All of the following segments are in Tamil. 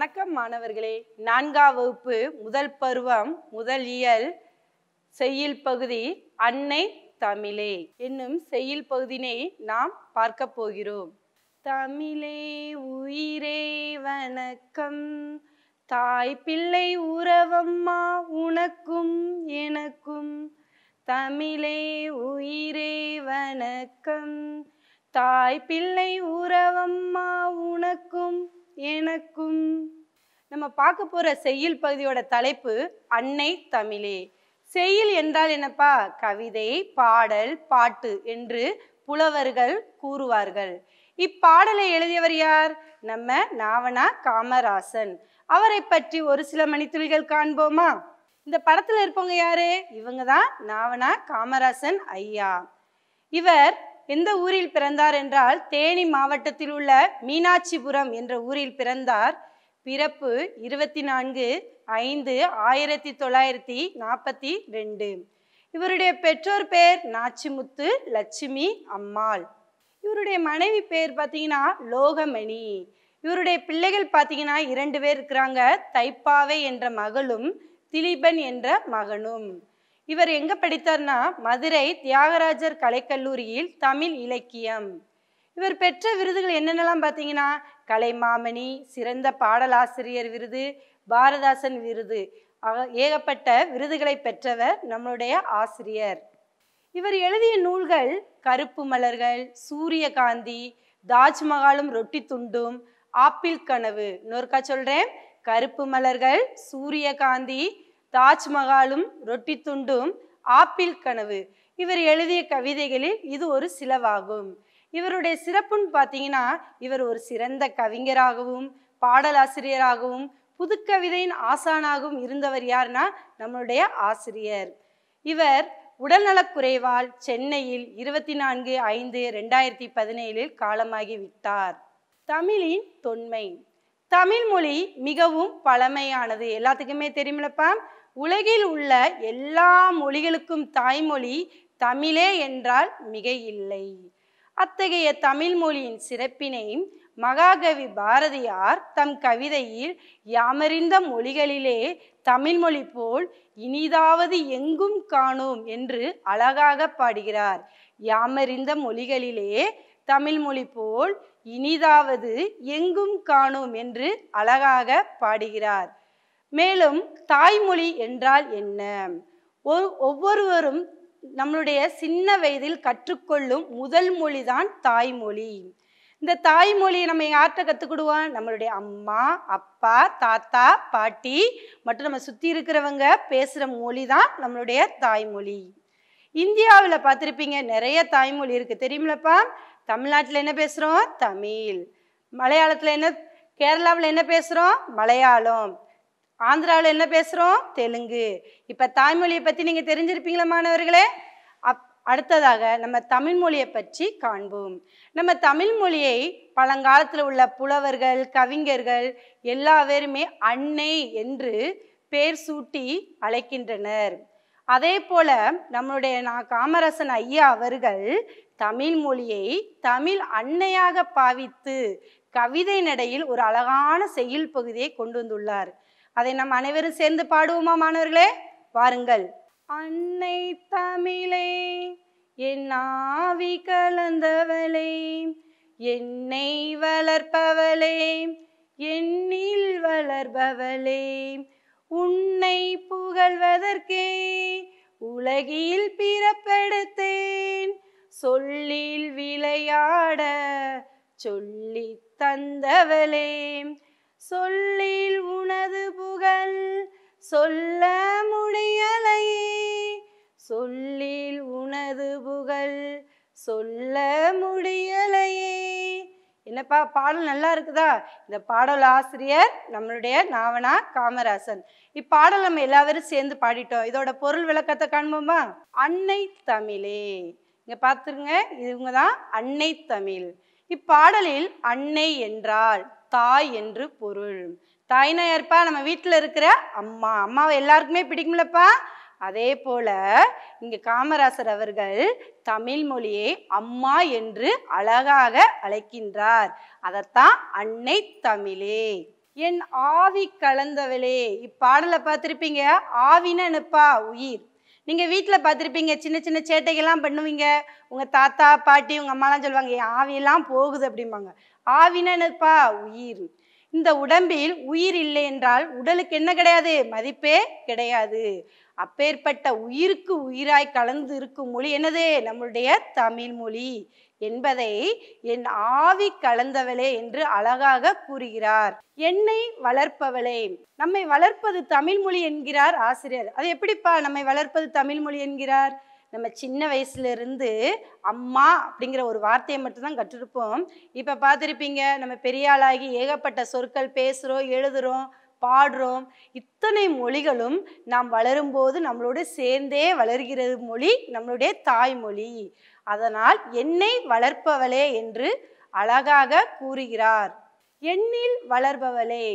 வணக்கம் மாணவர்களே நான்காம் வகுப்பு முதல் பருவம் முதல் இயல் செய்யுள் பகுதி அன்னை தமிழே என்னும் செய்யுள் பகுதியினை நாம் பார்க்க போகிறோம் தமிழே உயிரே வணக்கம் தாய் பிள்ளை உறவம்மா உனக்கும் எனக்கும் தமிழே உயிரே வணக்கம் தாய் பிள்ளை உறவம்மா உனக்கும் எனக்கும் நம்ம பார்க்க போகிற செய்யுள் பகுதியோட தலைப்பு அன்னை தமிழே செய்யுள் என்றால் என்னப்பா கவிதை பாடல் பாட்டு என்று புலவர்கள் கூறுவார்கள் இப்பாடலை எழுதியவர் யார் நம்ம நாவனா காமராசன் அவரை பற்றி ஒரு சில மணித்துளிகள் காண்போமா இந்த படத்தில் இருப்பவங்க யாரு இவங்க தான் நாவனா காமராசன் ஐயா இவர் எந்த ஊரில் பிறந்தார் என்றால் தேனி மாவட்டத்தில் உள்ள மீனாட்சிபுரம் என்ற ஊரில் பிறந்தார் பிறப்பு இருபத்தி நான்கு ஐந்து ஆயிரத்தி தொள்ளாயிரத்தி நாற்பத்தி ரெண்டு இவருடைய பெற்றோர் பேர் நாச்சிமுத்து லட்சுமி அம்மாள் இவருடைய மனைவி பேர் பார்த்தீங்கன்னா லோகமணி இவருடைய பிள்ளைகள் பார்த்தீங்கன்னா இரண்டு பேர் இருக்கிறாங்க தைப்பாவை என்ற மகளும் திலீபன் என்ற மகனும் இவர் எங்க படித்தார்னா மதுரை தியாகராஜர் கலைக்கல்லூரியில் தமிழ் இலக்கியம் இவர் பெற்ற விருதுகள் என்னென்னலாம் பார்த்தீங்கன்னா கலைமாமணி சிறந்த பாடலாசிரியர் விருது பாரதாசன் விருது ஏகப்பட்ட விருதுகளை பெற்றவர் நம்மளுடைய ஆசிரியர் இவர் எழுதிய நூல்கள் கருப்பு மலர்கள் சூரியகாந்தி தாஜ்மஹாலும் ரொட்டி துண்டும் ஆப்பிள் கனவு இன்னொருக்கா சொல்றேன் கருப்பு மலர்கள் சூரியகாந்தி தாஜ்மஹாலும் ரொட்டி துண்டும் ஆப்பிள் கனவு இவர் எழுதிய கவிதைகளில் இது ஒரு சிலவாகும் இவருடைய சிறப்புன்னு பார்த்தீங்கன்னா இவர் ஒரு சிறந்த கவிஞராகவும் பாடலாசிரியராகவும் புதுக்கவிதையின் ஆசானாகவும் இருந்தவர் யார்னா நம்மளுடைய ஆசிரியர் இவர் உடல்நலக்குறைவால் சென்னையில் இருபத்தி நான்கு ஐந்து ரெண்டாயிரத்தி பதினேழில் காலமாகி விட்டார் தமிழின் தொன்மை தமிழ் மொழி மிகவும் பழமையானது எல்லாத்துக்குமே தெரியுமிழப்பா உலகில் உள்ள எல்லா மொழிகளுக்கும் தாய்மொழி தமிழே என்றால் மிக இல்லை அத்தகைய தமிழ் மொழியின் சிறப்பினை மகாகவி பாரதியார் தம் கவிதையில் யாமறிந்த மொழிகளிலே தமிழ்மொழி போல் இனிதாவது எங்கும் காணோம் என்று அழகாக பாடுகிறார் யாமறிந்த மொழிகளிலே தமிழ்மொழி போல் இனிதாவது எங்கும் காணோம் என்று அழகாக பாடுகிறார் மேலும் தாய்மொழி என்றால் என்ன ஒரு ஒவ்வொருவரும் நம்மளுடைய சின்ன வயதில் கற்றுக்கொள்ளும் முதல் மொழி தான் தாய்மொழி இந்த தாய்மொழியை நம்ம யார்கிட்ட கற்றுக்கிடுவோம் நம்மளுடைய அம்மா அப்பா தாத்தா பாட்டி மற்றும் நம்ம சுற்றி இருக்கிறவங்க பேசுகிற மொழி தான் நம்மளுடைய தாய்மொழி இந்தியாவில் பார்த்துருப்பீங்க நிறைய தாய்மொழி இருக்குது தெரியுமிலப்பா தமிழ்நாட்டில் என்ன பேசுகிறோம் தமிழ் மலையாளத்தில் என்ன கேரளாவில் என்ன பேசுகிறோம் மலையாளம் ஆந்திராவில் என்ன பேசுகிறோம் தெலுங்கு இப்போ தாய்மொழியை பற்றி நீங்கள் தெரிஞ்சிருப்பீங்களா மாணவர்களே அப் அடுத்ததாக நம்ம தமிழ் மொழியை பற்றி காண்போம் நம்ம தமிழ் மொழியை பழங்காலத்தில் உள்ள புலவர்கள் கவிஞர்கள் எல்லா பேருமே அன்னை என்று பேர் சூட்டி அழைக்கின்றனர் அதே போல நம்மளுடைய நான் காமராசன் ஐயா அவர்கள் தமிழ் மொழியை தமிழ் அன்னையாக பாவித்து கவிதை நடையில் ஒரு அழகான செயல் பகுதியை கொண்டு வந்துள்ளார் அதை நம் அனைவரும் சேர்ந்து பாடுவோமா மாணவர்களே வாருங்கள் அன்னை தமிழே என் ஆவி கலந்தவளே என்னை வளர்ப்பவளே என்னில் வளர்பவளே உன்னை புகழ்வதற்கே உலகில் பிறப்படுத்தேன் சொல்லில் விளையாட சொல்லி தந்தவளே சொல்லில் உனது புகழ் சொல்ல முடியலையே சொல்லில் உனது புகழ் சொல்ல முடியலையே என்னப்பா பாடல் நல்லா இருக்குதா இந்த பாடல் ஆசிரியர் நம்மளுடைய நாவனா காமராசன் இப்பாடல் நம்ம எல்லாரும் சேர்ந்து பாடிட்டோம் இதோட பொருள் விளக்கத்தை காண்போமா அன்னை தமிழே இங்கே பார்த்துருங்க இவங்க தான் அன்னை தமிழ் இப்பாடலில் அன்னை என்றால் தாய் என்று பொருள் தாய்னா யாருப்பா நம்ம வீட்டில் இருக்கிற அம்மா அம்மாவை எல்லாருக்குமே பிடிக்கும்லப்பா அதே போல இங்கே காமராசர் அவர்கள் தமிழ் மொழியை அம்மா என்று அழகாக அழைக்கின்றார் அதத்தான் அன்னை தமிழே என் ஆவி கலந்தவளே இப்பாடலை பார்த்துருப்பீங்க ஆவின்னு என்னப்பா உயிர் நீங்கள் வீட்டில் பார்த்துருப்பீங்க சின்ன சின்ன சேட்டைகள்லாம் பண்ணுவீங்க உங்கள் தாத்தா பாட்டி உங்கள் அம்மாலாம் சொல்லுவாங்க என் ஆவியெல்லாம் போகுது அப்படிம்பாங்க ஆவினனுப்பா உயிர் இந்த உடம்பில் உயிர் இல்லை என்றால் உடலுக்கு என்ன கிடையாது மதிப்பே கிடையாது அப்பேற்பட்ட உயிருக்கு உயிராய் கலந்து இருக்கும் மொழி என்னது நம்மளுடைய தமிழ் மொழி என்பதை என் ஆவி கலந்தவளே என்று அழகாக கூறுகிறார் என்னை வளர்ப்பவளே நம்மை வளர்ப்பது தமிழ் மொழி என்கிறார் ஆசிரியர் அது எப்படிப்பா நம்மை வளர்ப்பது தமிழ் மொழி என்கிறார் நம்ம சின்ன வயசுலேருந்து அம்மா அப்படிங்கிற ஒரு வார்த்தையை மட்டும்தான் கற்றுருப்போம் இப்போ பார்த்துருப்பீங்க நம்ம பெரியாளாகி ஏகப்பட்ட சொற்கள் பேசுகிறோம் எழுதுகிறோம் பாடுறோம் இத்தனை மொழிகளும் நாம் வளரும்போது நம்மளோட சேர்ந்தே வளர்கிறது மொழி நம்மளுடைய தாய்மொழி அதனால் என்னை வளர்ப்பவளே என்று அழகாக கூறுகிறார் எண்ணில் வளர்பவளே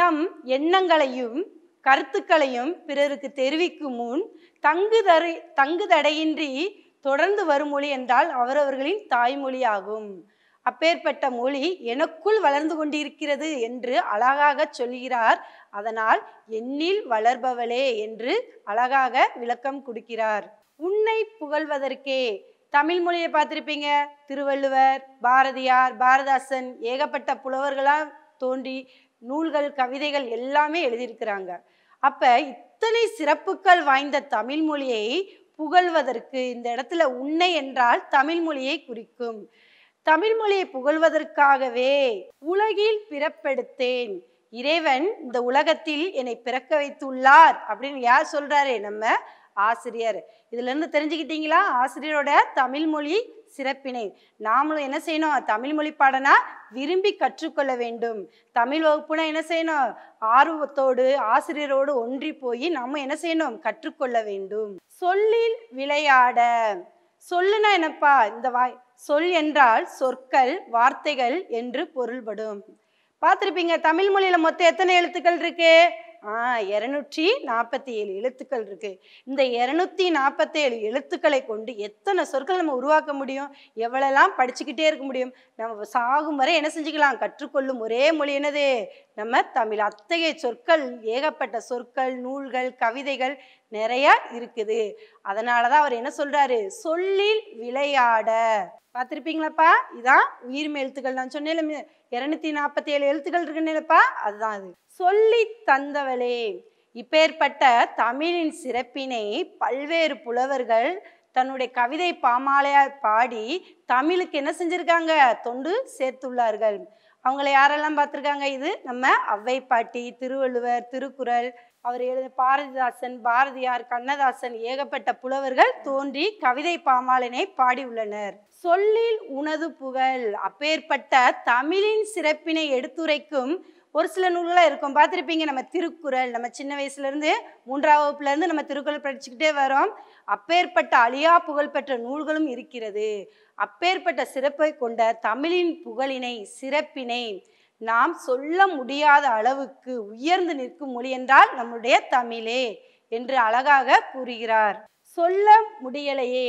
நம் எண்ணங்களையும் கருத்துக்களையும் பிறருக்கு தெரிவிக்கும் முன் தங்குதரை தங்குதடையின்றி தொடர்ந்து வரும் மொழி என்றால் அவரவர்களின் தாய்மொழியாகும் அப்பேற்பட்ட மொழி எனக்குள் வளர்ந்து கொண்டிருக்கிறது என்று அழகாக சொல்கிறார் அதனால் என்னில் வளர்பவளே என்று அழகாக விளக்கம் கொடுக்கிறார் உன்னை புகழ்வதற்கே தமிழ் மொழியை பார்த்துருப்பீங்க திருவள்ளுவர் பாரதியார் பாரதாசன் ஏகப்பட்ட புலவர்களாக தோன்றி நூல்கள் கவிதைகள் எல்லாமே எழுதியிருக்கிறாங்க அப்போ அத்தனை சிறப்புகள் வாய்ந்த தமிழ் மொழியை புகழ்வதற்கு இந்த இடத்துல உன்னை என்றால் தமிழ் மொழியை குறிக்கும் தமிழ் மொழியை புகழ்வதற்காகவே உலகில் பிறப்பெடுத்தேன் இறைவன் இந்த உலகத்தில் என்னை பிறக்க வைத்துள்ளார் அப்படின்னு யார் சொல்றாரு நம்ம ஆசிரியர் இதுல இருந்து தெரிஞ்சுக்கிட்டீங்களா ஆசிரியரோட தமிழ் மொழி சிறப்பினை நாமளும் என்ன செய்யணும் தமிழ் மொழி பாடனா விரும்பி கற்றுக்கொள்ள வேண்டும் தமிழ் வகுப்புனா என்ன செய்யணும் ஆர்வத்தோடு ஆசிரியரோடு ஒன்றி போய் நாம என்ன செய்யணும் கற்றுக்கொள்ள வேண்டும் சொல்லில் விளையாட சொல்லுனா என்னப்பா இந்த வாய் சொல் என்றால் சொற்கள் வார்த்தைகள் என்று பொருள்படும் பார்த்துருப்பீங்க தமிழ் மொழியில மொத்தம் எத்தனை எழுத்துக்கள் இருக்கு ஆ இரநூற்றி நாற்பத்தி ஏழு எழுத்துக்கள் இருக்குது இந்த இரநூத்தி நாற்பத்தேழு எழுத்துக்களை கொண்டு எத்தனை சொற்கள் நம்ம உருவாக்க முடியும் எவ்வளோலாம் படிச்சுக்கிட்டே இருக்க முடியும் நம்ம சாகும் வரை என்ன செஞ்சுக்கலாம் கற்றுக்கொள்ளும் ஒரே மொழி என்னது நம்ம தமிழ் அத்தகைய சொற்கள் ஏகப்பட்ட சொற்கள் நூல்கள் கவிதைகள் நிறையா இருக்குது அதனால தான் அவர் என்ன சொல்கிறாரு சொல்லில் விளையாட பார்த்துருப்பீங்களாப்பா இதான் உயிர்மை எழுத்துக்கள் நான் சொன்னேன் இரநூத்தி நாற்பத்தி ஏழு எழுத்துக்கள் இருக்குன்னுலப்பா அதுதான் அது சொல்லி தந்தவளே இப்பேற்பட்ட தமிழின் சிறப்பினை பல்வேறு புலவர்கள் தன்னுடைய கவிதை பாமாலையா பாடி தமிழுக்கு என்ன செஞ்சுருக்காங்க தொண்டு சேர்த்துள்ளார்கள் அவங்கள யாரெல்லாம் பார்த்துருக்காங்க இது நம்ம அவ்வை பாட்டி திருவள்ளுவர் திருக்குறள் அவர் எழுத பாரதிதாசன் பாரதியார் கண்ணதாசன் ஏகப்பட்ட புலவர்கள் தோன்றி கவிதை பாமாலினை உள்ளனர் சொல்லில் உனது புகழ் அப்பேற்பட்ட தமிழின் சிறப்பினை எடுத்துரைக்கும் ஒரு சில நூல்களாக இருக்கும் பார்த்துருப்பீங்க நம்ம திருக்குறள் நம்ம சின்ன வயசுலேருந்து மூன்றாம் வகுப்புலேருந்து நம்ம திருக்குறள் படிச்சுக்கிட்டே வரோம் அப்பேற்பட்ட அழியா புகழ்பெற்ற நூல்களும் இருக்கிறது அப்பேற்பட்ட சிறப்பை கொண்ட தமிழின் புகழினை சிறப்பினை நாம் சொல்ல முடியாத அளவுக்கு உயர்ந்து நிற்கும் மொழி என்றால் நம்முடைய தமிழே என்று அழகாக கூறுகிறார் சொல்ல முடியலையே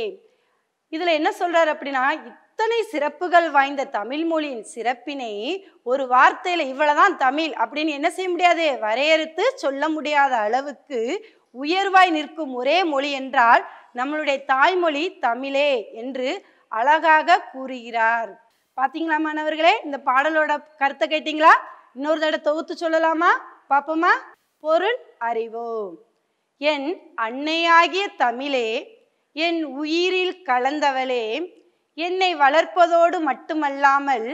இதில் என்ன சொல்கிறார் அப்படின்னா இத்தனை சிறப்புகள் வாய்ந்த தமிழ் மொழியின் சிறப்பினை ஒரு வார்த்தையில் இவ்வளோதான் தமிழ் அப்படின்னு என்ன செய்ய முடியாது வரையறுத்து சொல்ல முடியாத அளவுக்கு உயர்வாய் நிற்கும் ஒரே மொழி என்றால் நம்மளுடைய தாய்மொழி தமிழே என்று அழகாக கூறுகிறார் பார்த்தீங்களா மாணவர்களே இந்த பாடலோட கருத்தை கேட்டீங்களா இன்னொரு தடவை தொகுத்து சொல்லலாமா பாப்போமா பொருள் அறிவோம் என் அன்னையாகிய தமிழே என் உயிரில் கலந்தவளே என்னை வளர்ப்பதோடு மட்டுமல்லாமல்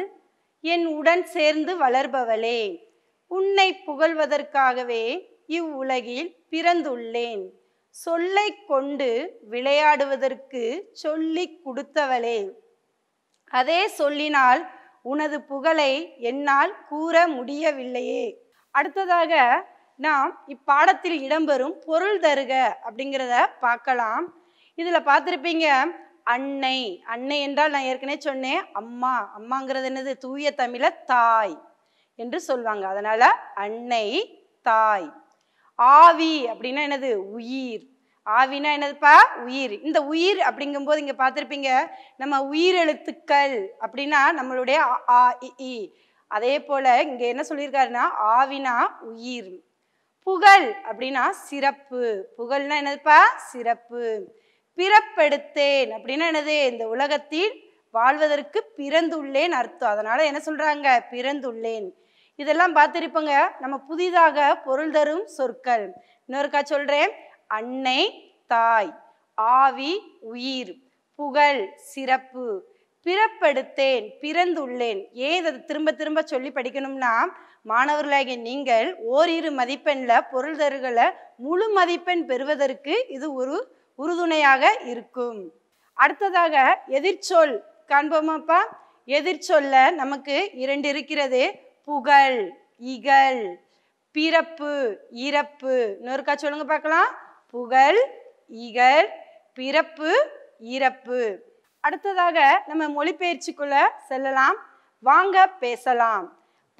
என் உடன் சேர்ந்து வளர்பவளே உன்னை புகழ்வதற்காகவே இவ்வுலகில் பிறந்துள்ளேன் சொல்லை கொண்டு விளையாடுவதற்கு சொல்லி கொடுத்தவளே அதே சொல்லினால் உனது புகழை என்னால் கூற முடியவில்லையே அடுத்ததாக நாம் இப்பாடத்தில் இடம்பெறும் பொருள் தருக அப்படிங்கிறத பார்க்கலாம் இதில் பார்த்துருப்பீங்க அன்னை அன்னை என்றால் நான் ஏற்கனவே சொன்னேன் அம்மா அம்மாங்கிறது என்னது தூய தமிழ தாய் என்று சொல்லுவாங்க அதனால் அன்னை தாய் ஆவி அப்படின்னா என்னது உயிர் ஆவினா என்னதுப்பா உயிர் இந்த உயிர் அப்படிங்கும்போது இங்கே பார்த்துருப்பீங்க நம்ம உயிரெழுத்துக்கள் அப்படின்னா நம்மளுடைய ஆ இ அதே போல் இங்கே என்ன சொல்லியிருக்காருன்னா ஆவினா உயிர் புகழ் அப்படின்னா சிறப்பு புகழ்னா என்னதுப்பா சிறப்பு பிறப்பெடுத்தேன் அப்படின்னா என்னது இந்த உலகத்தில் வாழ்வதற்கு பிறந்துள்ளேன் அர்த்தம் அதனால என்ன சொல்றாங்க பிறந்துள்ளேன் இதெல்லாம் பார்த்துருப்பங்க நம்ம புதிதாக பொருள் தரும் சொற்கள் இன்னொருக்கா சொல்றேன் அன்னை தாய் ஆவி உயிர் புகழ் சிறப்பு பிறப்படுத்தேன் பிறந்துள்ளேன் ஏன் அதை திரும்ப திரும்ப சொல்லி படிக்கணும்னா மாணவர்களாகிய நீங்கள் ஓரிரு மதிப்பெண்ணில் பொருள் தருகளை முழு மதிப்பெண் பெறுவதற்கு இது ஒரு உறுதுணையாக இருக்கும் அடுத்ததாக எதிர்ச்சொல் காண்போமாப்பா எதிர்ச்சொல்ல நமக்கு இரண்டு இருக்கிறது புகழ் இகழ் பிறப்பு இறப்பு இன்னொருக்கா சொல்லுங்க பார்க்கலாம் புகழ் இகழ் பிறப்பு இறப்பு அடுத்ததாக நம்ம மொழிபெயர்ச்சிக்குள்ள செல்லலாம் வாங்க பேசலாம்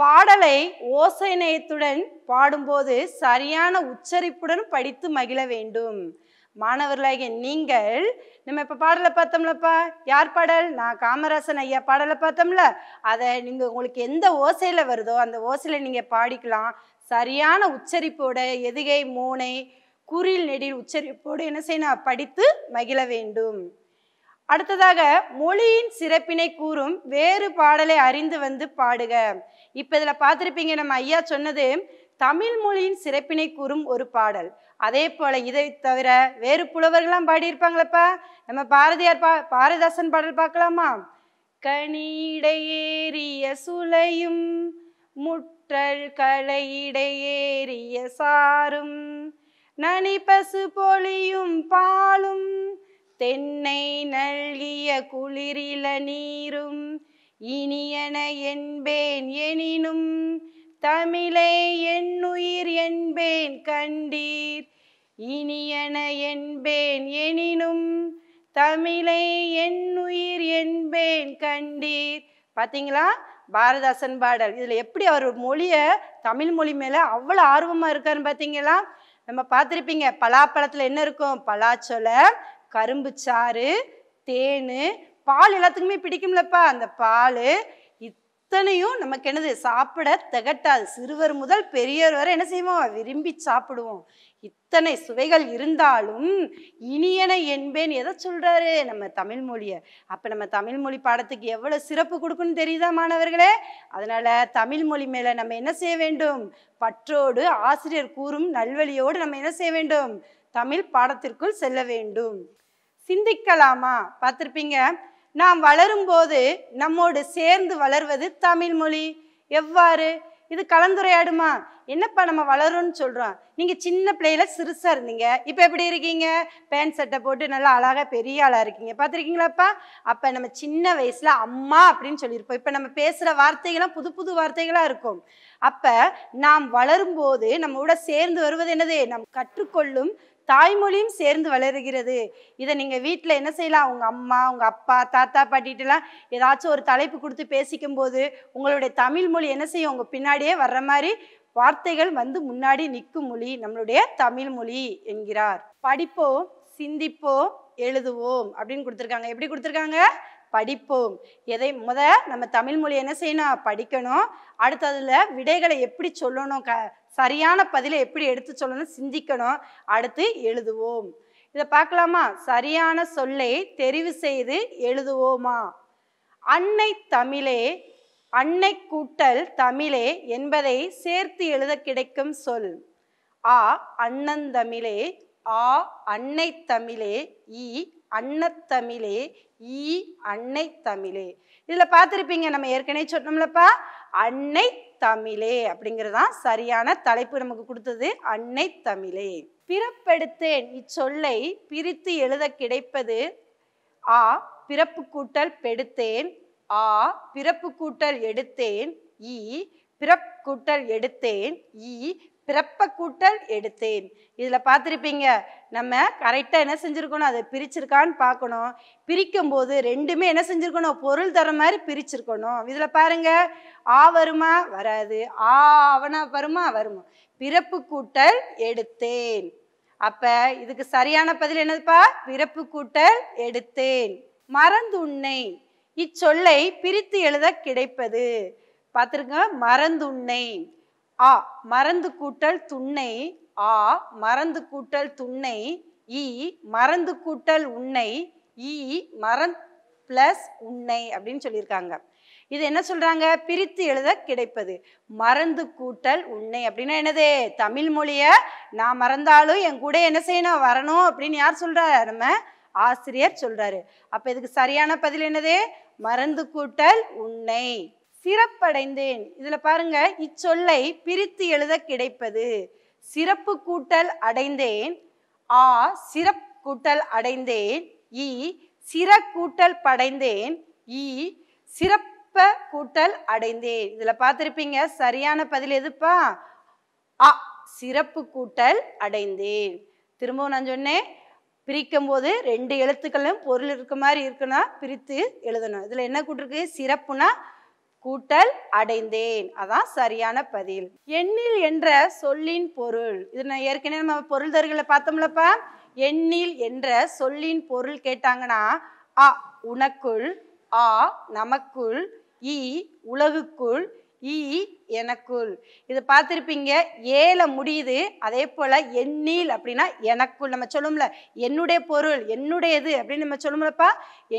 பாடலை ஓசை நயத்துடன் பாடும்போது சரியான உச்சரிப்புடன் படித்து மகிழ வேண்டும் மாணவர்களாகிய நீங்கள் நம்ம இப்போ பாடலை பார்த்தோம்லப்பா யார் பாடல் நான் காமராசன் ஐயா பாடலை பார்த்தோம்ல அதை நீங்கள் உங்களுக்கு எந்த ஓசையில் வருதோ அந்த ஓசையில் நீங்கள் பாடிக்கலாம் சரியான உச்சரிப்போட எதுகை மூனை குரில் நெடில் உச்சரிப்போடு என்ன செய்யணும் படித்து மகிழ வேண்டும் அடுத்ததாக மொழியின் சிறப்பினை கூறும் வேறு பாடலை அறிந்து வந்து பாடுக இப்போ இதில் பார்த்துருப்பீங்க நம்ம ஐயா சொன்னது தமிழ் மொழியின் சிறப்பினை கூறும் ஒரு பாடல் அதே போல் இதை தவிர வேறு புலவர்கள்லாம் பாடியிருப்பாங்களப்பா நம்ம பாரதியார் பா பாரதிதாசன் பாடல் பார்க்கலாமா கனியிடையேறிய சுளையும் முற்றல் களையிடையேறிய சாரும் நனிப்பசு பொழியும் பாலும் தென்னை நல்கிய குளிரில நீரும் இனியன என்பேன் எனினும் தமிழே என்னுயிர் என்பேன் கண்டீர் இனியன என்பேன் எனினும் தமிழே என்னுயிர் என்பேன் கண்டீர் பார்த்தீங்களா பாரதாசன் பாடல் இதில் எப்படி அவர் மொழியை தமிழ் மொழி மேலே அவ்வளோ ஆர்வமாக இருக்காருன்னு பார்த்தீங்களா நம்ம பார்த்துருப்பீங்க பலாப்பழத்தில் என்ன இருக்கும் பலாச்சொலை கரும்பு சாறு தேன் பால் எல்லாத்துக்குமே பிடிக்கும்லப்பா அந்த பால் அத்தனையும் நமக்கு என்னது சாப்பிட திகட்டாது சிறுவர் முதல் பெரியவர் வரை என்ன செய்வோம் விரும்பி சாப்பிடுவோம் இத்தனை சுவைகள் இருந்தாலும் இனியன என்பேன் எதை சொல்றாரு நம்ம தமிழ் மொழியை அப்ப நம்ம தமிழ் மொழி பாடத்துக்கு எவ்வளவு சிறப்பு கொடுக்குன்னு தெரியுதா மாணவர்களே அதனால தமிழ் மொழி மேல நம்ம என்ன செய்ய வேண்டும் பற்றோடு ஆசிரியர் கூறும் நல்வழியோடு நம்ம என்ன செய்ய வேண்டும் தமிழ் பாடத்திற்குள் செல்ல வேண்டும் சிந்திக்கலாமா பார்த்துருப்பீங்க நாம் வளரும்போது நம்மோடு சேர்ந்து வளர்வது தமிழ் மொழி எவ்வாறு இது கலந்துரையாடுமா என்னப்பா நம்ம வளரும்னு சொல்கிறோம் நீங்கள் சின்ன பிள்ளையில சிறுசாக இருந்தீங்க இப்போ எப்படி இருக்கீங்க பேண்ட் சட்டை போட்டு நல்லா அழகாக பெரிய ஆளாக இருக்கீங்க பார்த்துருக்கீங்களாப்பா அப்போ நம்ம சின்ன வயசில் அம்மா அப்படின்னு சொல்லியிருப்போம் இப்போ நம்ம பேசுகிற வார்த்தைகள்லாம் புது புது வார்த்தைகளாக இருக்கும் அப்போ நாம் வளரும்போது நம்மோட சேர்ந்து வருவது என்னது நாம் கற்றுக்கொள்ளும் தாய்மொழியும் சேர்ந்து வளருகிறது இதை நீங்கள் வீட்டில் என்ன செய்யலாம் உங்கள் அம்மா உங்கள் அப்பா தாத்தா பாட்டிகிட்டலாம் ஏதாச்சும் ஒரு தலைப்பு கொடுத்து பேசிக்கும்போது உங்களுடைய தமிழ் மொழி என்ன செய்யும் உங்கள் பின்னாடியே வர்ற மாதிரி வார்த்தைகள் வந்து முன்னாடி நிற்கும் மொழி நம்மளுடைய தமிழ் மொழி என்கிறார் படிப்போ சிந்திப்போ எழுதுவோம் அப்படின்னு கொடுத்துருக்காங்க எப்படி கொடுத்துருக்காங்க படிப்போம் எதை முத நம்ம தமிழ் மொழியை என்ன செய்யணும் படிக்கணும் அதில் விடைகளை எப்படி சொல்லணும் க சரியான பதிலை எப்படி எடுத்து சொல்லணும் சிந்திக்கணும் அடுத்து எழுதுவோம் இதை பார்க்கலாமா சரியான சொல்லை தெரிவு செய்து எழுதுவோமா அன்னை தமிழே அன்னை கூட்டல் தமிழே என்பதை சேர்த்து எழுத கிடைக்கும் சொல் ஆ அண்ணந்தமிழே ஆ அன்னை தமிழே இ அன்னத்தமிழே ஈ அன்னை தமிழே இதில் பார்த்துருப்பீங்க நம்ம ஏற்கனவே சொன்னோம்லப்பா அன்னை தமிழே அப்படிங்கிறதான் சரியான தலைப்பு நமக்கு கொடுத்தது அன்னை தமிழே பிறப்பெடுத்தேன் இச்சொல்லை பிரித்து எழுத கிடைப்பது ஆ பிறப்பு கூட்டல் பெடுத்தேன் ஆ பிறப்பு கூட்டல் எடுத்தேன் ஈ பிறப்பு கூட்டல் எடுத்தேன் ஈ பிறப்ப கூட்டல் எடுத்தேன் இதில் பார்த்துருப்பீங்க நம்ம கரெக்டாக என்ன செஞ்சுருக்கணும் அதை பிரிச்சிருக்கான்னு பார்க்கணும் பிரிக்கும் போது ரெண்டுமே என்ன செஞ்சுருக்கணும் பொருள் தர மாதிரி பிரிச்சிருக்கணும் இதில் பாருங்க ஆ வருமா வராது ஆ அவனா வருமா வருமா பிறப்பு கூட்டல் எடுத்தேன் அப்போ இதுக்கு சரியான பதில் என்னதுப்பா பிறப்பு கூட்டல் எடுத்தேன் உன்னை இச்சொல்லை பிரித்து எழுத கிடைப்பது பார்த்துருங்க மறந்துண்ணை ஆ மறந்து கூட்டல் துண்ணை ஆ மறந்து கூட்டல் துண்ணை இ மறந்து கூட்டல் உன்னை இ மறந் பிளஸ் உன்னை அப்படின்னு சொல்லியிருக்காங்க இது என்ன சொல்றாங்க பிரித்து எழுத கிடைப்பது மறந்து கூட்டல் உண்மை அப்படின்னா என்னது தமிழ் மொழிய நான் மறந்தாலும் என் கூட என்ன செய்யணும் வரணும் அப்படின்னு யார் சொல்றாரு நம்ம ஆசிரியர் சொல்றாரு அப்ப இதுக்கு சரியான பதில் என்னது மறந்து கூட்டல் உன்னை சிறப்படைந்தேன் இதுல பாருங்க இச்சொல்லை பிரித்து எழுத கிடைப்பது சிறப்பு கூட்டல் அடைந்தேன் ஆ சிறப் கூட்டல் அடைந்தேன் இ சிற கூட்டல் படைந்தேன் இ சிறப்ப கூட்டல் அடைந்தேன் இதுல பார்த்துருப்பீங்க சரியான பதில் எதுப்பா அ சிறப்பு கூட்டல் அடைந்தேன் திரும்பவும் நான் சொன்னேன் பிரிக்கும் போது ரெண்டு எழுத்துக்களும் பொருள் இருக்க மாதிரி இருக்குன்னா பிரித்து எழுதணும் இதில் என்ன கூட்டிருக்கு சிறப்புனா கூட்டல் அடைந்தேன் அதான் சரியான பதில் எண்ணில் என்ற சொல்லின் பொருள் இது நான் ஏற்கனவே நம்ம பொருள் தருகளை பார்த்தோம்லப்பா எண்ணில் என்ற சொல்லின் பொருள் கேட்டாங்கன்னா அ உனக்குள் ஆ நமக்குள் இ உலகுக்குள் இ எனக்குள் இது பார்த்துருப்பீங்க ஏல முடியுது அதே போல் எண்ணில் அப்படின்னா எனக்குள் நம்ம சொல்லும்ல என்னுடைய பொருள் என்னுடையது அப்படின்னு நம்ம சொல்லும்லப்பா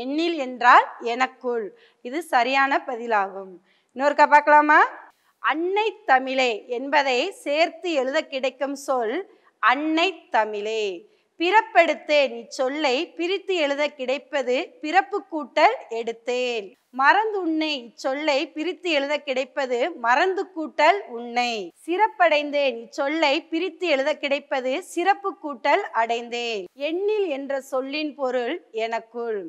எண்ணில் என்றால் எனக்குள் இது சரியான பதிலாகும் இன்னொருக்கா பார்க்கலாமா அன்னை தமிழே என்பதை சேர்த்து எழுத கிடைக்கும் சொல் அன்னை தமிழே பிறப்பெடுத்தேன் இச்சொல்லை பிரித்து எழுத கிடைப்பது பிறப்பு கூட்டல் எடுத்தேன் மறந்து உன்னை இச்சொல்லை பிரித்து எழுத கிடைப்பது மறந்து கூட்டல் உன்னை சிறப்படைந்தேன் இச்சொல்லை பிரித்து எழுத கிடைப்பது சிறப்பு கூட்டல் அடைந்தேன் எண்ணில் என்ற சொல்லின் பொருள் எனக்குள்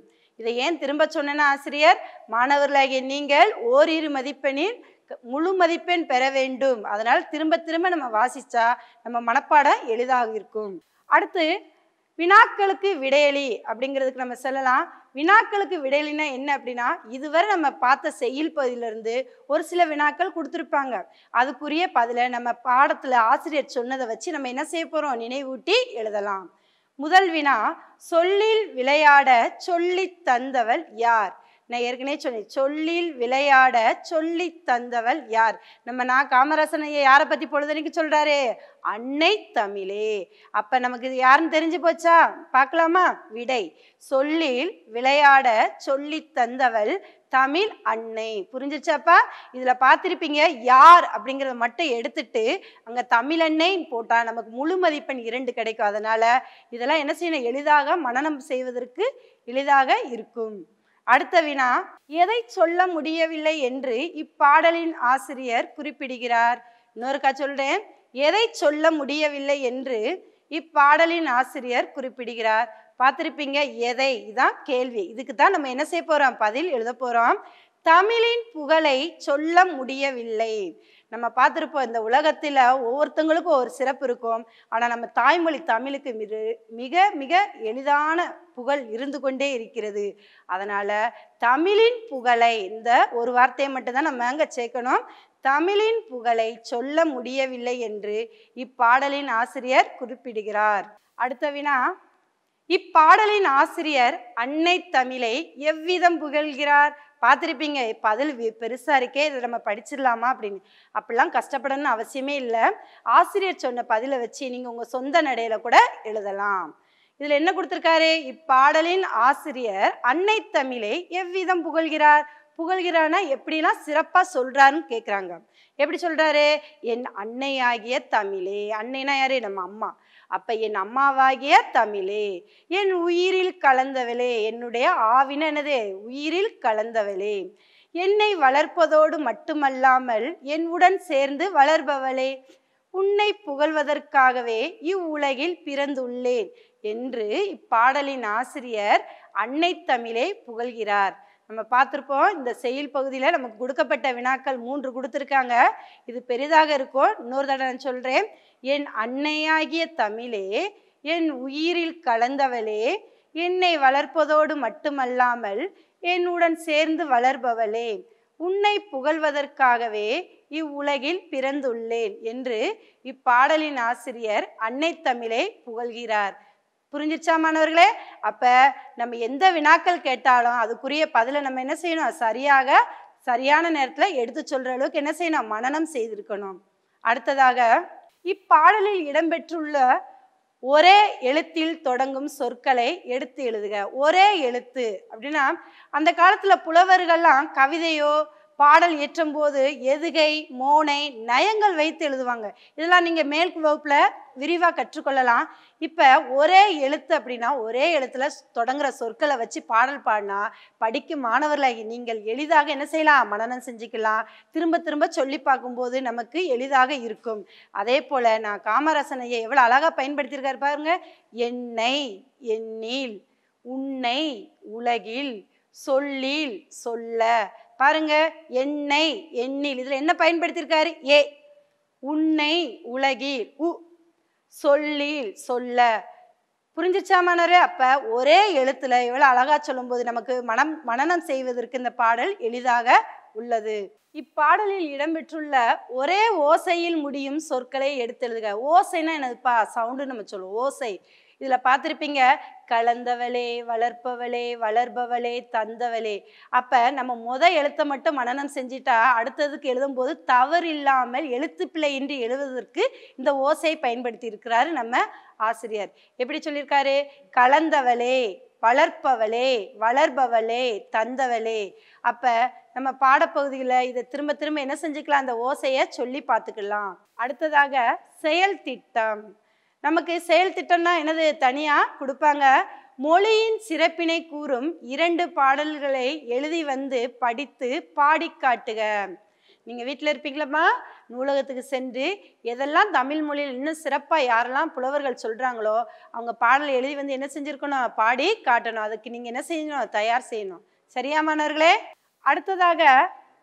இதை ஏன் திரும்ப சொன்னேன்னா ஆசிரியர் மாணவர்களாகிய நீங்கள் ஓரிரு மதிப்பெண்ணில் முழு மதிப்பெண் பெற வேண்டும் அதனால் திரும்ப திரும்ப நம்ம வாசிச்சா நம்ம மனப்பாடம் எளிதாக இருக்கும் அடுத்து வினாக்களுக்கு விடையளி அப்படிங்கிறதுக்கு நம்ம சொல்லலாம் வினாக்களுக்கு விடையலினா என்ன அப்படின்னா இதுவரை நம்ம பார்த்த செயல் பகுதியிலிருந்து ஒரு சில வினாக்கள் கொடுத்துருப்பாங்க அதுக்குரிய பதிலை நம்ம பாடத்தில் ஆசிரியர் சொன்னதை வச்சு நம்ம என்ன செய்ய போகிறோம் நினைவூட்டி எழுதலாம் முதல் வினா சொல்லில் விளையாட சொல்லி தந்தவள் யார் நான் ஏற்கனவே சொன்னேன் சொல்லில் விளையாட சொல்லி தந்தவள் யார் நம்ம நான் காமராசன் ஐயா யாரை பற்றி பொழுதுனைக்கு சொல்கிறாரு அன்னை தமிழே அப்போ நமக்கு இது யாருன்னு தெரிஞ்சு போச்சா பார்க்கலாமா விடை சொல்லில் விளையாட சொல்லி தந்தவள் தமிழ் அன்னை புரிஞ்சிச்சாப்பா இதில் பார்த்துருப்பீங்க யார் அப்படிங்கிறத மட்டும் எடுத்துட்டு அங்கே தமிழ் அன்னை போட்டால் நமக்கு முழு மதிப்பெண் இரண்டு கிடைக்கும் அதனால் இதெல்லாம் என்ன செய்யணும் எளிதாக மனநம் செய்வதற்கு எளிதாக இருக்கும் அடுத்த வினா எதை சொல்ல முடியவில்லை என்று இப்பாடலின் ஆசிரியர் குறிப்பிடுகிறார் இன்னொருக்கா சொல்றேன் எதை சொல்ல முடியவில்லை என்று இப்பாடலின் ஆசிரியர் குறிப்பிடுகிறார் பார்த்துருப்பீங்க எதை இதான் கேள்வி இதுக்கு தான் நம்ம என்ன செய்ய போகிறோம் பதில் எழுத போகிறோம் தமிழின் புகழை சொல்ல முடியவில்லை நம்ம பார்த்துருப்போம் இந்த உலகத்தில் ஒவ்வொருத்தங்களுக்கும் ஒரு சிறப்பு இருக்கும் ஆனால் நம்ம தாய்மொழி தமிழுக்கு மிக மிக மிக எளிதான புகழ் இருந்து கொண்டே இருக்கிறது அதனால் தமிழின் புகழை இந்த ஒரு வார்த்தையை மட்டும்தான் நம்ம அங்கே சேர்க்கணும் தமிழின் புகழை சொல்ல முடியவில்லை என்று இப்பாடலின் ஆசிரியர் குறிப்பிடுகிறார் அடுத்த வினா இப்பாடலின் ஆசிரியர் அன்னை தமிழை எவ்விதம் புகழ்கிறார் பார்த்துருப்பீங்க பதில் பெருசாக இருக்கே இதை நம்ம படிச்சிடலாமா அப்படின்னு அப்படிலாம் கஷ்டப்படணும்னு அவசியமே இல்லை ஆசிரியர் சொன்ன பதிலை வச்சு நீங்கள் உங்கள் சொந்த நடையில் கூட எழுதலாம் இதில் என்ன கொடுத்துருக்காரு இப்பாடலின் ஆசிரியர் அன்னை தமிழை எவ்விதம் புகழ்கிறார் புகழ்கிறானா எப்படிலாம் சிறப்பாக சொல்கிறாருன்னு கேட்குறாங்க எப்படி சொல்கிறாரு என் அன்னையாகிய தமிழே அன்னைனா யாரு நம்ம அம்மா அப்ப என் அம்மாவாகிய தமிழே என் உயிரில் கலந்தவளே என்னுடைய ஆவின எனது உயிரில் கலந்தவளே என்னை வளர்ப்பதோடு மட்டுமல்லாமல் என்னுடன் சேர்ந்து வளர்பவளே உன்னை புகழ்வதற்காகவே இவ்வுலகில் பிறந்துள்ளேன் என்று இப்பாடலின் ஆசிரியர் அன்னை தமிழே புகழ்கிறார் நம்ம பார்த்துருப்போம் இந்த செயல் பகுதியில் நமக்கு கொடுக்கப்பட்ட வினாக்கள் மூன்று கொடுத்துருக்காங்க இது பெரிதாக இருக்கும் இன்னொரு தடவை சொல்கிறேன் என் அன்னையாகிய தமிழே என் உயிரில் கலந்தவளே என்னை வளர்ப்பதோடு மட்டுமல்லாமல் என்னுடன் சேர்ந்து வளர்பவளே உன்னை புகழ்வதற்காகவே இவ்வுலகில் பிறந்துள்ளேன் என்று இப்பாடலின் ஆசிரியர் அன்னை தமிழை புகழ்கிறார் புரிஞ்சிருச்சா மாணவர்களே அப்போ நம்ம எந்த வினாக்கள் கேட்டாலும் அதுக்குரிய பதிலை நம்ம என்ன செய்யணும் சரியாக சரியான நேரத்தில் எடுத்து சொல்கிற அளவுக்கு என்ன செய்யணும் மனநம் செய்திருக்கணும் அடுத்ததாக இப்பாடலில் இடம்பெற்றுள்ள ஒரே எழுத்தில் தொடங்கும் சொற்களை எடுத்து எழுதுக ஒரே எழுத்து அப்படின்னா அந்த காலத்தில் புலவர்கள்லாம் கவிதையோ பாடல் இயற்றும் போது எதுகை மோனை நயங்கள் வைத்து எழுதுவாங்க இதெல்லாம் நீங்கள் மேல் வகுப்பில் விரிவாக கற்றுக்கொள்ளலாம் இப்போ ஒரே எழுத்து அப்படின்னா ஒரே எழுத்துல தொடங்குற சொற்களை வச்சு பாடல் பாடினா படிக்கும் மாணவர்களாகி நீங்கள் எளிதாக என்ன செய்யலாம் மனநம் செஞ்சுக்கலாம் திரும்ப திரும்ப சொல்லி பார்க்கும்போது நமக்கு எளிதாக இருக்கும் அதே போல் நான் காமராசனையை எவ்வளோ அழகாக பயன்படுத்தியிருக்காரு பாருங்க எண்ணெய் எண்ணில் உன்னை உலகில் சொல்லில் சொல்ல பாருங்க எண்ணெய் எண்ணில் இதில் என்ன பயன்படுத்தியிருக்காரு ஏ உன்னை உலகில் உ சொல்லில் சொல்ல புரிஞ்சிச்சா மன்னரே அப்போ ஒரே எழுத்துல இவ்வளோ அழகா சொல்லும்போது நமக்கு மனம் மனநம் செய்வதற்கு இந்த பாடல் எளிதாக உள்ளது இப்பாடலில் இடம்பெற்றுள்ள ஒரே ஓசையில் முடியும் சொற்களை எடுத்து எழுதுக ஓசைன்னா என்னதுப்பா சவுண்டு நம்ம சொல்லுவோம் ஓசை இதுல பார்த்துருப்பீங்க கலந்தவளே வளர்ப்பவளே வளர்பவளே தந்தவளே அப்ப நம்ம முத எழுத்தை மட்டும் மனநம் செஞ்சிட்டா அடுத்ததுக்கு எழுதும்போது தவறு இல்லாமல் எழுத்துப்பிள்ளையின்றி எழுதுவதற்கு இந்த ஓசையை பயன்படுத்தி இருக்கிறாரு நம்ம ஆசிரியர் எப்படி சொல்லியிருக்காரு கலந்தவளே வளர்ப்பவளே வளர்பவளே தந்தவளே அப்ப நம்ம பாடப்பகுதியில இதை திரும்ப திரும்ப என்ன செஞ்சுக்கலாம் அந்த ஓசைய சொல்லி பார்த்துக்கலாம் அடுத்ததாக செயல் திட்டம் நமக்கு செயல் திட்டம்னா என்னது தனியாக கொடுப்பாங்க மொழியின் சிறப்பினை கூறும் இரண்டு பாடல்களை எழுதி வந்து படித்து பாடி காட்டுக நீங்கள் வீட்டில் இருப்பீங்களம்மா நூலகத்துக்கு சென்று எதெல்லாம் தமிழ் மொழியில் இன்னும் சிறப்பாக யாரெல்லாம் புலவர்கள் சொல்கிறாங்களோ அவங்க பாடல் எழுதி வந்து என்ன செஞ்சுருக்கணும் பாடி காட்டணும் அதுக்கு நீங்கள் என்ன செய்யணும் தயார் செய்யணும் சரியா மாணவர்களே அடுத்ததாக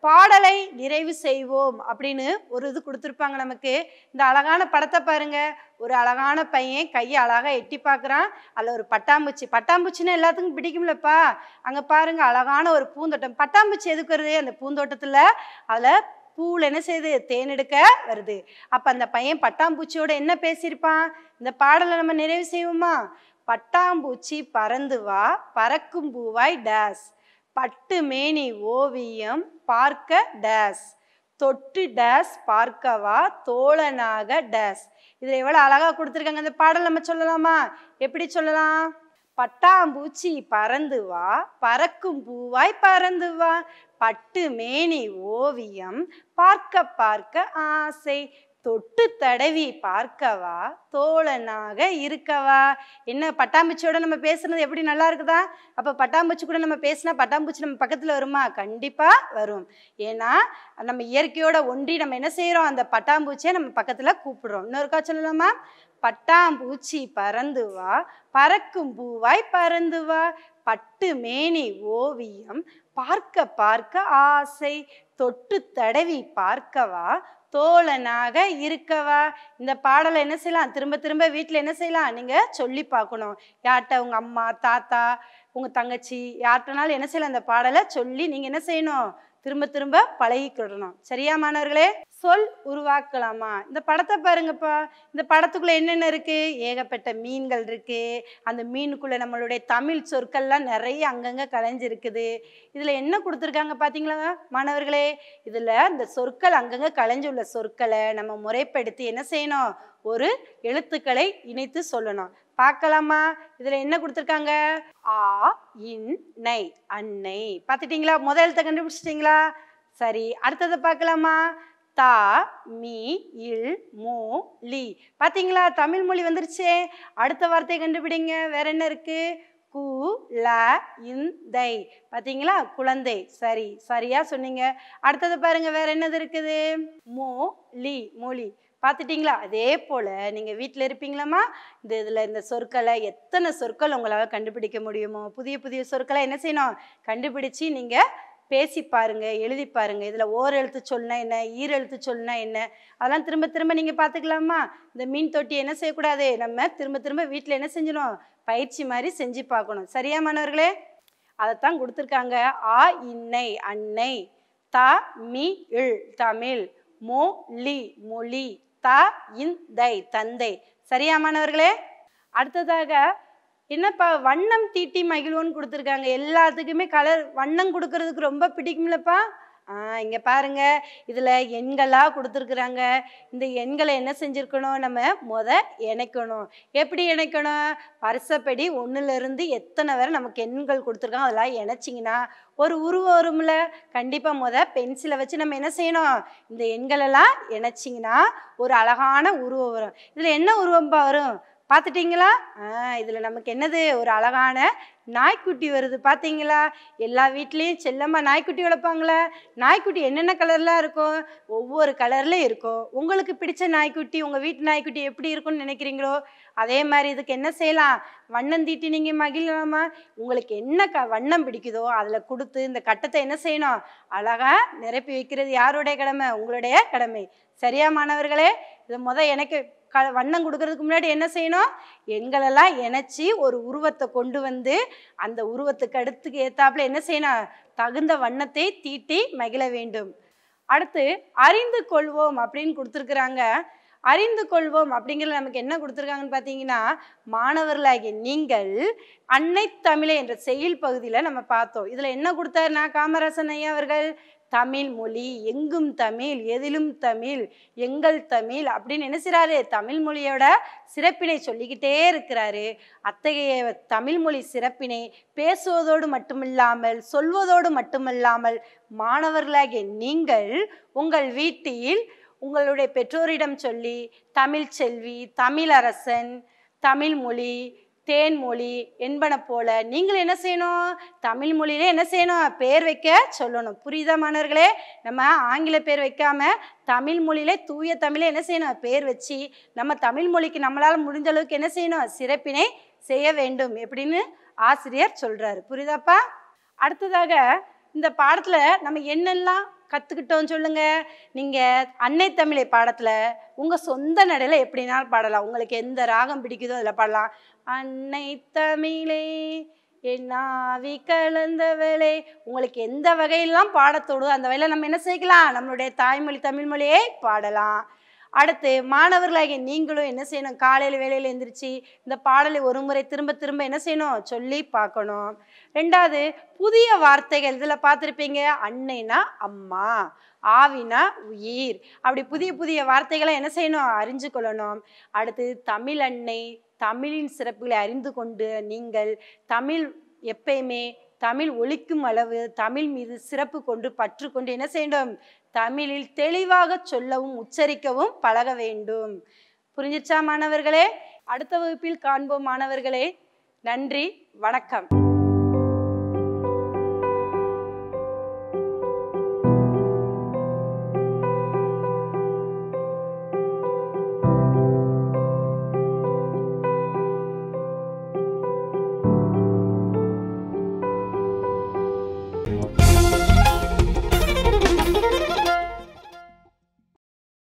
பாடலை நிறைவு செய்வோம் அப்படின்னு ஒரு இது கொடுத்துருப்பாங்க நமக்கு இந்த அழகான படத்தை பாருங்க ஒரு அழகான பையன் கையை அழகாக எட்டி பார்க்குறான் அதில் ஒரு பட்டாம்பூச்சி பட்டாம்பூச்சின்னா எல்லாத்துக்கும் பிடிக்கும்லப்பா அங்கே பாருங்க அழகான ஒரு பூந்தோட்டம் பட்டாம்பூச்சி எதுக்குறது அந்த பூந்தோட்டத்தில் அதில் பூவில் என்ன செய்யுது தேனெடுக்க வருது அப்போ அந்த பையன் பட்டாம்பூச்சியோட என்ன பேசியிருப்பான் இந்த பாடலை நம்ம நிறைவு செய்வோமா பட்டாம்பூச்சி பறந்து வா பறக்கும் பூவாய் டேஸ் பட்டு மேனி ஓவியம் பார்க்க டேஸ் தொட்டு டேஸ் பார்க்கவா தோழனாக டேஸ் இதில் எவ்வளோ அழகாக கொடுத்துருக்காங்க இந்த பாடல் நம்ம சொல்லலாமா எப்படி சொல்லலாம் பட்டாம்பூச்சி பறந்து வா பறக்கும் பூவாய் பறந்து வா பட்டு மேனி ஓவியம் பார்க்க பார்க்க ஆசை தொட்டு தடவி பார்க்கவா தோழனாக இருக்கவா என்ன பட்டாம்பூச்சியோட நம்ம பேசுனது எப்படி நல்லா இருக்குதா அப்போ பட்டாம்பூச்சி கூட நம்ம பேசினா பட்டாம்பூச்சி நம்ம பக்கத்தில் வருமா கண்டிப்பாக வரும் ஏன்னா நம்ம இயற்கையோட ஒன்றி நம்ம என்ன செய்கிறோம் அந்த பட்டாம்பூச்சியை நம்ம பக்கத்தில் கூப்பிடுறோம் இன்னொருக்கா சொல்லலாமா பட்டாம்பூச்சி பறந்து வா பறக்கும் பூவாய் பறந்து வா பட்டு மேனி ஓவியம் பார்க்க பார்க்க ஆசை தொட்டு தடவி பார்க்கவா தோழனாக இருக்கவா இந்த பாடலை என்ன செய்யலாம் திரும்ப திரும்ப வீட்டில் என்ன செய்யலாம் நீங்கள் சொல்லி பார்க்கணும் யார்கிட்ட உங்கள் அம்மா தாத்தா உங்கள் தங்கச்சி யார்கிட்டனாலும் என்ன செய்யலாம் இந்த பாடலை சொல்லி நீங்கள் என்ன செய்யணும் திரும்ப திரும்ப பழகிக்கிடணும் சரியா மாணவர்களே சொல் உருவாக்கலாமா இந்த படத்தை பாருங்கப்பா இந்த படத்துக்குள்ளே என்னென்ன இருக்குது ஏகப்பட்ட மீன்கள் இருக்குது அந்த மீனுக்குள்ளே நம்மளுடைய தமிழ் சொற்கள்லாம் நிறைய அங்கங்கே கலைஞ்சிருக்குது இதில் என்ன கொடுத்துருக்காங்க பார்த்தீங்களா மாணவர்களே இதில் இந்த சொற்கள் அங்கங்கே உள்ள சொற்களை நம்ம முறைப்படுத்தி என்ன செய்யணும் ஒரு எழுத்துக்களை இணைத்து சொல்லணும் பார்க்கலாமா இதில் என்ன கொடுத்துருக்காங்க ஆ இன் நை அன்னை பார்த்துட்டிங்களா முதல் எழுத்தை கண்டுபிடிச்சிட்டிங்களா சரி அடுத்ததை பார்க்கலாமா தா மீ இல் மோ லி பார்த்தீங்களா தமிழ் மொழி வந்துருச்சே அடுத்த வார்த்தையை கண்டுபிடிங்க வேற என்ன இருக்குது கு ல இந்தை பார்த்தீங்களா குழந்தை சரி சரியாக சொன்னீங்க அடுத்தது பாருங்கள் வேறு என்னது இருக்குது மோ லி மொழி பார்த்துட்டிங்களா அதே போல் நீங்கள் வீட்டில் இருப்பீங்களாம்மா இந்த இதில் இந்த சொற்களை எத்தனை சொற்கள் உங்களால் கண்டுபிடிக்க முடியுமோ புதிய புதிய சொற்களை என்ன செய்யணும் கண்டுபிடிச்சு நீங்கள் பேசி பாருங்கள் எழுதி பாருங்கள் இதில் ஓர் எழுத்து சொல்லுனா என்ன ஈர எழுத்து சொல்லுனா என்ன அதெல்லாம் திரும்ப திரும்ப நீங்கள் பார்த்துக்கலாமா இந்த மீன் தொட்டி என்ன செய்யக்கூடாது நம்ம திரும்ப திரும்ப வீட்டில் என்ன செஞ்சிடும் பயிற்சி மாதிரி செஞ்சு பார்க்கணும் சரியா மாணவர்களே அதைத்தான் கொடுத்துருக்காங்க ஆ இன்னை அன்னை த மி இழ் தமிழ் மோ லி மொழி த இந்தை தந்தை சரியா மாணவர்களே அடுத்ததாக என்னப்பா வண்ணம் தீட்டி மகிழ்வோன்னு கொடுத்துருக்காங்க எல்லாத்துக்குமே கலர் வண்ணம் கொடுக்கறதுக்கு ரொம்ப பிடிக்கும்லப்பா ஆ இங்கே பாருங்க இதில் எண்களாக கொடுத்துருக்குறாங்க இந்த எண்களை என்ன செஞ்சுருக்கணும் நம்ம முத இணைக்கணும் எப்படி இணைக்கணும் பரிசப்படி ஒன்றுலேருந்து எத்தனை வரை நமக்கு எண்கள் கொடுத்துருக்கோம் அதெல்லாம் இணைச்சிங்கன்னா ஒரு உருவம் வரும்ல கண்டிப்பாக முத பென்சிலை வச்சு நம்ம என்ன செய்யணும் இந்த எண்களெல்லாம் இணைச்சிங்கன்னா ஒரு அழகான உருவம் வரும் இதில் என்ன உருவம்பா வரும் பார்த்துட்டிங்களா இதில் நமக்கு என்னது ஒரு அழகான நாய்க்குட்டி வருது பார்த்தீங்களா எல்லா வீட்லேயும் செல்லமாக நாய்க்குட்டி வளர்ப்பாங்களா நாய்க்குட்டி என்னென்ன கலர்லாம் இருக்கும் ஒவ்வொரு கலரில் இருக்கும் உங்களுக்கு பிடிச்ச நாய்க்குட்டி உங்கள் வீட்டு நாய்க்குட்டி எப்படி இருக்கும்னு நினைக்கிறீங்களோ அதே மாதிரி இதுக்கு என்ன செய்யலாம் வண்ணம் தீட்டி நீங்கள் மகிழலாமா உங்களுக்கு என்ன க வண்ணம் பிடிக்குதோ அதில் கொடுத்து இந்த கட்டத்தை என்ன செய்யணும் அழகாக நிரப்பி வைக்கிறது யாருடைய கடமை உங்களுடைய கடமை சரியா மாணவர்களே இது முத எனக்கு க வண்ணம் கொடுக்கறதுக்கு முன்னாடி என்ன செய்யணும் எங்களெல்லாம் இணைச்சி ஒரு உருவத்தை கொண்டு வந்து அந்த உருவத்துக்கு அடுத்துக்கு ஏத்தாப்புல என்ன செய்யணும் தகுந்த வண்ணத்தை தீட்டி மகிழ வேண்டும் அடுத்து அறிந்து கொள்வோம் அப்படின்னு கொடுத்துருக்குறாங்க அறிந்து கொள்வோம் அப்படிங்கிறது நமக்கு என்ன கொடுத்துருக்காங்கன்னு பார்த்தீங்கன்னா மாணவர்களாகிய நீங்கள் அன்னை தமிழை என்ற செயல் பகுதியில் நம்ம பார்த்தோம் இதில் என்ன கொடுத்தாருனா காமராசன் ஐயா அவர்கள் தமிழ் மொழி எங்கும் தமிழ் எதிலும் தமிழ் எங்கள் தமிழ் அப்படின்னு என்ன செய்கிறாரு தமிழ் மொழியோட சிறப்பினை சொல்லிக்கிட்டே இருக்கிறாரு அத்தகைய தமிழ் மொழி சிறப்பினை பேசுவதோடு மட்டுமில்லாமல் சொல்வதோடு மட்டுமில்லாமல் மாணவர்களாகிய நீங்கள் உங்கள் வீட்டில் உங்களுடைய பெற்றோரிடம் சொல்லி தமிழ் செல்வி தமிழரசன் தமிழ் மொழி தேன் மொழி என்பன போல நீங்கள் என்ன செய்யணும் தமிழ் மொழியிலே என்ன செய்யணும் பேர் வைக்க சொல்லணும் புரியுதா மாணவர்களே நம்ம ஆங்கில பேர் வைக்காம தமிழ் மொழியிலே தூய தமிழே என்ன செய்யணும் பேர் வச்சு நம்ம தமிழ் மொழிக்கு நம்மளால் முடிஞ்ச அளவுக்கு என்ன செய்யணும் சிறப்பினை செய்ய வேண்டும் எப்படின்னு ஆசிரியர் சொல்கிறாரு புரியுதாப்பா அடுத்ததாக இந்த பாடத்தில் நம்ம என்னெல்லாம் கற்றுக்கிட்டோம் சொல்லுங்கள் நீங்கள் அன்னை தமிழை பாடத்தில் உங்கள் சொந்த நடையில் எப்படினாலும் பாடலாம் உங்களுக்கு எந்த ராகம் பிடிக்குதோ அதில் பாடலாம் அன்னை தமிழே என் ஆவி கலந்தவளே உங்களுக்கு எந்த வகையெல்லாம் பாடத்தோடு அந்த வகையில் நம்ம என்ன செய்யலாம் நம்மளுடைய தாய்மொழி தமிழ் பாடலாம் அடுத்து மாணவர்களாகிய நீங்களும் என்ன செய்யணும் காலையில் வேலையில் எழுந்திரிச்சு இந்த பாடலை ஒரு முறை திரும்ப திரும்ப என்ன செய்யணும் சொல்லி பார்க்கணும் ரெண்டாவது புதிய வார்த்தைகள் இதில் பார்த்துருப்பீங்க அன்னைனா அம்மா ஆவினா உயிர் அப்படி புதிய புதிய வார்த்தைகளை என்ன செய்யணும் அறிஞ்சு கொள்ளணும் அடுத்து தமிழ் அன்னை தமிழின் சிறப்புகளை அறிந்து கொண்டு நீங்கள் தமிழ் எப்பயுமே தமிழ் ஒழிக்கும் அளவு தமிழ் மீது சிறப்பு கொண்டு பற்று கொண்டு என்ன செய்யணும் தமிழில் தெளிவாக சொல்லவும் உச்சரிக்கவும் பழக வேண்டும் புரிஞ்சிச்சா மாணவர்களே அடுத்த வகுப்பில் காண்போம் மாணவர்களே நன்றி வணக்கம்